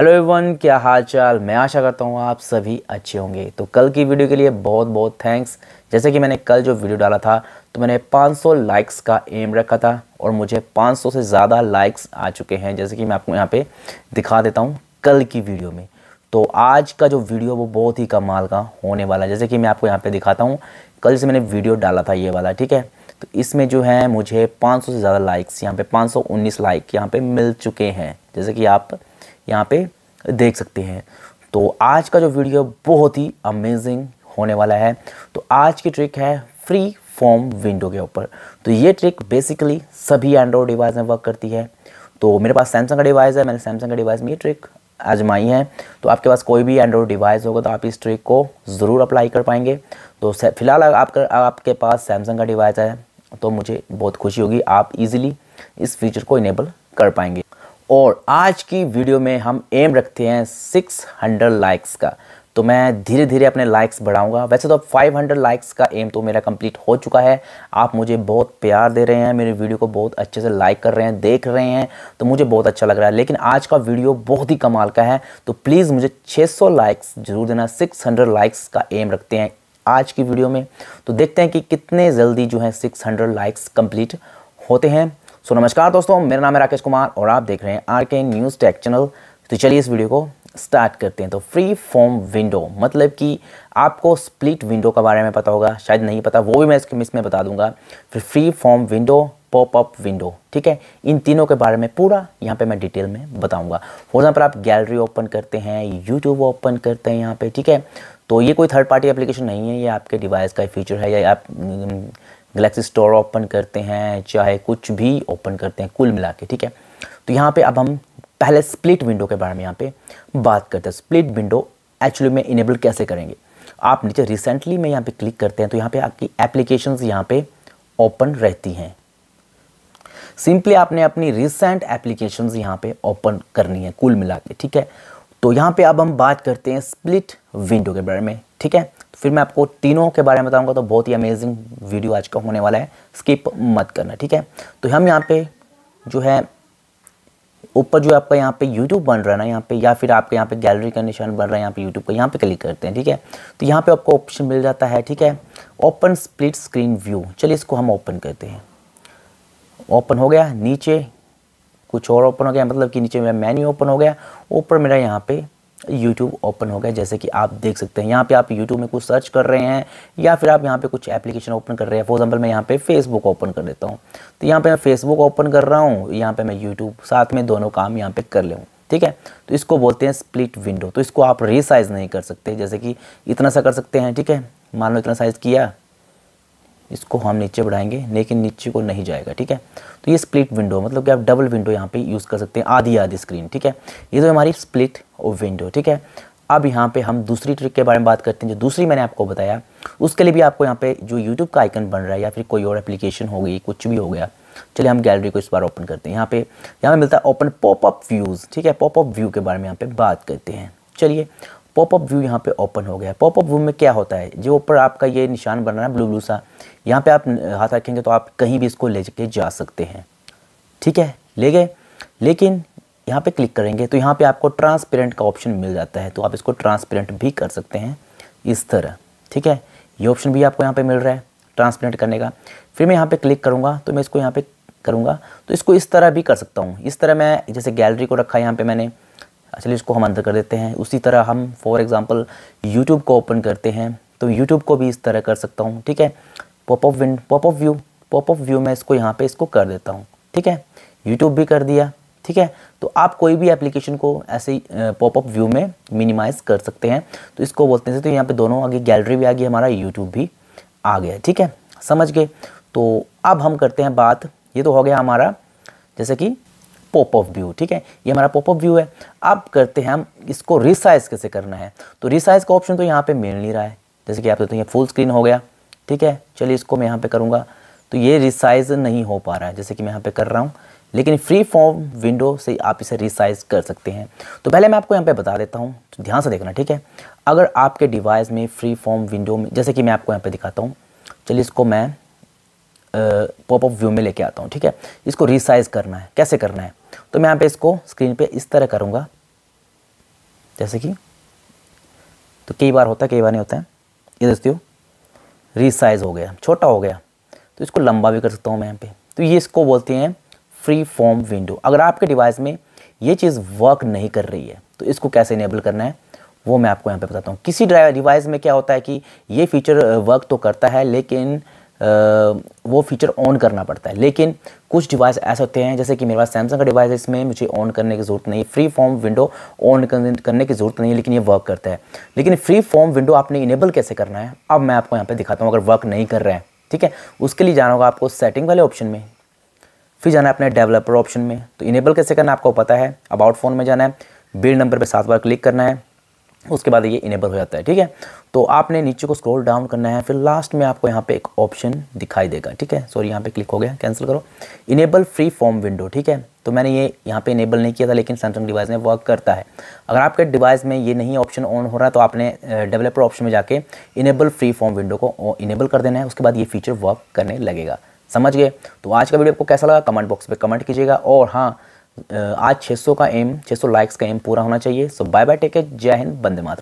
hello everyone क्या हाल चाल मैं आशा करता हूँ आप सभी अच्छे होंगे तो कल की वीडियो के लिए बहुत बहुत थैंक्स जैसे कि मैंने कल जो वीडियो डाला था तो मैंने 500 लाइक्स का एम रखा था और मुझे 500 से ज़्यादा लाइक्स आ चुके हैं जैसे कि मैं आपको यहाँ पे दिखा देता हूँ कल की वीडियो में तो आज का जो वीडियो वो बहुत ही कमाल का होने वाला है जैसे कि मैं आपको यहाँ पर दिखाता हूँ कल से मैंने वीडियो डाला था ये वाला ठीक है तो इसमें जो है मुझे पाँच से ज़्यादा लाइक्स यहाँ पर पाँच लाइक यहाँ पर मिल चुके हैं जैसे कि आप यहाँ पे देख सकते हैं तो आज का जो वीडियो बहुत ही अमेजिंग होने वाला है तो आज की ट्रिक है फ्री फॉर्म विंडो के ऊपर तो ये ट्रिक बेसिकली सभी एंड्रॉयड डिवाइस में वर्क करती है तो मेरे पास सैमसंग का डिवाइस है मैंने सैमसंग का डिवाइस में ये ट्रिक आजमाई है तो आपके पास कोई भी एंड्रॉयड डिवाइस होगा तो आप इस ट्रिक को ज़रूर अप्लाई कर पाएंगे तो फिलहाल आपका आपके पास सैमसंग का डिवाइस है तो मुझे बहुत खुशी होगी आप इजीली इस फीचर को इनेबल कर पाएंगे और आज की वीडियो में हम एम रखते हैं 600 लाइक्स का तो मैं धीरे धीरे अपने लाइक्स बढ़ाऊंगा वैसे तो अब 500 लाइक्स का एम तो मेरा कंप्लीट हो चुका है आप मुझे बहुत प्यार दे रहे हैं मेरे वीडियो को बहुत अच्छे से लाइक कर रहे हैं देख रहे हैं तो मुझे बहुत अच्छा लग रहा है लेकिन आज का वीडियो बहुत ही कमाल का है तो प्लीज़ मुझे छः लाइक्स ज़रूर देना सिक्स लाइक्स का एम रखते हैं आज की वीडियो में तो देखते हैं कि कितने जल्दी जो है सिक्स लाइक्स कम्प्लीट होते हैं सो नमस्कार दोस्तों मेरा नाम है राकेश कुमार और आप देख रहे हैं आर के न्यूज़ टेक चैनल तो चलिए इस वीडियो को स्टार्ट करते हैं तो फ्री फॉर्म विंडो मतलब कि आपको स्प्लिट विंडो के बारे में पता होगा शायद नहीं पता वो भी मैं इसके मिस में बता दूंगा फिर free form window popup window ठीक है इन तीनों के बारे में पूरा यहाँ पे मैं डिटेल में बताऊंगा फॉर एग्जाम्पल आप गैलरी ओपन करते हैं यूट्यूब ओपन करते हैं यहाँ पे ठीक है तो ये कोई थर्ड पार्टी एप्लीकेशन नहीं है ये आपके डिवाइस का फीचर है या आप गलेक्सी स्टोर ओपन करते हैं चाहे कुछ भी ओपन करते हैं कुल मिला के ठीक है तो यहाँ पे अब हम पहले स्प्लिट विंडो के बारे में यहाँ पे बात करते हैं स्प्लिट विंडो एक्चुअली में इनेबल कैसे करेंगे आप नीचे रिसेंटली में यहाँ पे क्लिक करते हैं तो यहाँ पे आपकी एप्लीकेशन यहाँ पे ओपन रहती हैं सिंपली आपने अपनी रिसेंट एप्लीकेशन यहाँ पे ओपन करनी है कुल मिला के ठीक है तो यहाँ पे अब हम बात करते हैं स्प्लिट विंडो के बारे में ठीक है तो फिर मैं आपको तीनों के बारे में बताऊंगा तो बहुत ही अमेजिंग वीडियो आज का होने वाला है स्किप मत करना ठीक है तो हम यहाँ पे जो है ऊपर जो आपका यहाँ पे YouTube बन रहा है ना यहाँ पे या फिर आपके यहाँ पे गैलरी का निशान बन रहा है यहाँ पे YouTube का यहाँ पे क्लिक करते हैं ठीक है तो यहाँ पे आपको ऑप्शन मिल जाता है ठीक है ओपन स्प्लिट स्क्रीन व्यू चलिए इसको हम ओपन करते हैं ओपन हो गया नीचे कुछ और ओपन हो गया मतलब कि नीचे मेरा मेन्यू ओपन हो गया ऊपर मेरा यहाँ पे यूट्यूब ओपन हो गया जैसे कि आप देख सकते हैं यहाँ पे आप यूट्यूब में कुछ सर्च कर रहे हैं या फिर आप यहाँ पे कुछ एप्लीकेशन ओपन कर रहे हैं फॉर एग्जाम्पल मैं यहाँ पे फेसबुक ओपन कर देता हूँ तो यहाँ पे मैं फेसबुक ओपन कर रहा हूँ यहाँ पे मैं यूट्यूब साथ में दोनों काम यहाँ पे कर लूँ ठीक है तो इसको बोलते हैं स्प्लिट विंडो तो इसको आप रिसाइज नहीं कर सकते जैसे कि इतना सा कर सकते हैं ठीक है मान लो इतना साइज़ किया इसको हम नीचे बढ़ाएंगे लेकिन नीचे को नहीं जाएगा ठीक है तो ये स्प्लिट विंडो मतलब कि आप डबल विंडो यहाँ पे यूज़ कर सकते हैं आधी आधी स्क्रीन ठीक है ये तो हमारी स्प्लिट विंडो ठीक है अब यहाँ पे हम दूसरी ट्रिक के बारे में बात करते हैं जो दूसरी मैंने आपको बताया उसके लिए भी आपको यहाँ पे जो यूट्यूब का आइकन बन रहा है या फिर कोई और एप्लीकेशन हो गई कुछ भी हो गया चलिए हम गैलरी को इस बार ओपन करते हैं यहाँ पे यहाँ पे मिलता है ओपन पॉपअप व्यूज़ ठीक है पॉपअप व्यू के बारे में यहाँ पे बात करते हैं चलिए पॉपअप व्यू यहाँ पे ओपन हो गया है पॉपअप व्यू में क्या होता है जो ऊपर आपका ये निशान बन रहा है ब्लू ब्लू सा यहाँ पे आप हाथ रखेंगे तो आप कहीं भी इसको ले के जा सकते हैं ठीक है ले गए लेकिन यहाँ पे क्लिक करेंगे तो यहाँ पे आपको ट्रांसपेरेंट का ऑप्शन मिल जाता है तो आप इसको ट्रांसपेरेंट भी कर सकते हैं इस तरह ठीक है ये ऑप्शन भी आपको यहाँ पर मिल रहा है ट्रांसपेरेंट करने का फिर मैं यहाँ पर क्लिक करूँगा तो मैं इसको यहाँ पर करूँगा तो इसको इस तरह भी कर सकता हूँ इस तरह मैं जैसे गैलरी को रखा है यहाँ पर मैंने चलिए इसको हम अंदर कर देते हैं उसी तरह हम फॉर एग्ज़ाम्पल यूट्यूब को ओपन करते हैं तो यूट्यूब को भी इस तरह कर सकता हूँ ठीक है pop up wind pop up view pop up view मैं इसको यहाँ पे इसको कर देता हूँ ठीक है यूट्यूब भी कर दिया ठीक है तो आप कोई भी एप्लीकेशन को ऐसे ही पॉप ऑफ व्यू में मिनिमाइज़ कर सकते हैं तो इसको बोलते हैं तो यहाँ पे दोनों आगे गैलरी भी आ गई हमारा यूट्यूब भी आ गया ठीक है समझ गए तो अब हम करते हैं बात ये तो हो गया हमारा जैसे कि पॉप ऑफ व्यू ठीक है ये हमारा पॉप ऑफ व्यू है अब करते हैं हम इसको रिसाइज कैसे करना है तो रिसाइज का ऑप्शन तो यहाँ पे मिल नहीं रहा है जैसे कि आप देखते हैं फुल स्क्रीन हो गया ठीक है चलिए इसको मैं यहाँ पे करूँगा तो ये रिसाइज नहीं हो पा रहा है जैसे कि मैं यहाँ पे कर रहा हूँ लेकिन फ्री फॉर्म विंडो से आप इसे रिसाइज कर सकते हैं तो पहले मैं आपको यहाँ पे बता देता हूँ तो ध्यान से देखना ठीक है अगर आपके डिवाइस में फ्री फॉर्म विंडो में जैसे कि मैं आपको यहाँ पे दिखाता हूँ चलिए इसको मैं पॉप ऑफ व्यू में लेके आता हूँ ठीक है इसको रिसाइज करना है कैसे करना है तो मैं यहाँ पे इसको स्क्रीन पे इस तरह करूँगा जैसे कि तो कई बार होता है कई बार नहीं होता है ये हो रिसाइज हो गया छोटा हो गया तो इसको लंबा भी कर सकता हूँ मैं यहाँ पे तो ये इसको बोलते हैं फ्री फॉर्म विंडो अगर आपके डिवाइस में ये चीज़ वर्क नहीं कर रही है तो इसको कैसे इनेबल करना है वो मैं आपको यहाँ पे बताता हूँ किसी डिवाइस में क्या होता है कि ये फीचर वर्क तो करता है लेकिन वो फीचर ऑन करना पड़ता है लेकिन कुछ डिवाइस ऐसे होते हैं जैसे कि मेरे पास सैमसंग का डिवाइस है इसमें मुझे ऑन करने की ज़रूरत नहीं है फ्री फॉर्म विंडो ऑन करने की ज़रूरत नहीं है लेकिन ये वर्क करता है लेकिन फ्री फॉर्म विंडो आपने इनेबल कैसे करना है अब मैं आपको यहाँ पर दिखाता हूँ अगर वर्क नहीं कर रहे हैं ठीक है उसके लिए जाना होगा आपको सेटिंग वाले ऑप्शन में फिर जाना है अपने डेवलपर ऑप्शन में तो इनेबल कैसे करना आपको पता है अबाउट फ़ोन में जाना है बिल नंबर पर सात बार क्लिक करना है उसके बाद ये इनेबल हो जाता है ठीक है तो आपने नीचे को स्क्रॉल डाउन करना है फिर लास्ट में आपको यहाँ पे एक ऑप्शन दिखाई देगा ठीक है सॉरी यहाँ पे क्लिक हो गया कैंसिल करो इनेबल फ्री फॉर्म विंडो ठीक है तो मैंने ये यहाँ पे इनेबल नहीं किया था लेकिन सैमसंग डिवाइस में वर्क करता है अगर आपके डिवाइस में ये नहीं ऑप्शन ऑन हो रहा है तो आपने डेवलपर ऑप्शन में जाके इनेबल फ्री फॉर्म विंडो को इनेबल कर देना है उसके बाद ये फीचर वर्क करने लगेगा समझ गए तो आज का वीडियो आपको कैसा लगा कमेंट बॉक्स पर कमेंट कीजिएगा और हाँ आज 600 का एम 600 लाइक्स का एम पूरा होना चाहिए सो बाय बाय टेक जय हिंद बंदे मातरम